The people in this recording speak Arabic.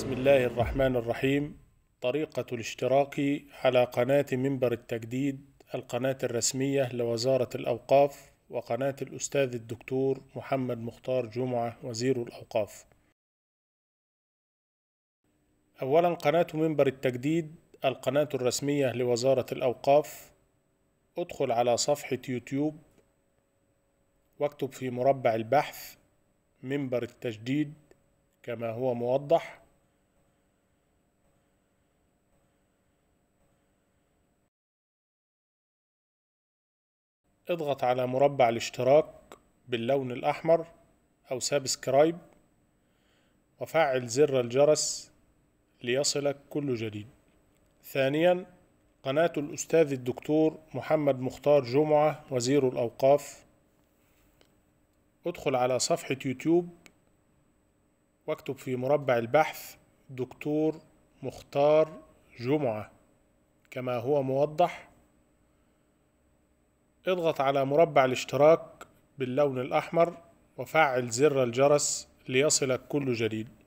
بسم الله الرحمن الرحيم طريقة الاشتراك على قناة منبر التجديد القناة الرسمية لوزارة الأوقاف وقناة الأستاذ الدكتور محمد مختار جمعة وزير الأوقاف أولا قناة منبر التجديد القناة الرسمية لوزارة الأوقاف ادخل على صفحة يوتيوب واكتب في مربع البحث منبر التجديد كما هو موضح اضغط على مربع الاشتراك باللون الأحمر أو سابسكرايب وفعل زر الجرس ليصلك كل جديد ثانيا قناة الأستاذ الدكتور محمد مختار جمعة وزير الأوقاف ادخل على صفحة يوتيوب واكتب في مربع البحث دكتور مختار جمعة كما هو موضح اضغط على مربع الاشتراك باللون الأحمر وفعل زر الجرس ليصلك كل جديد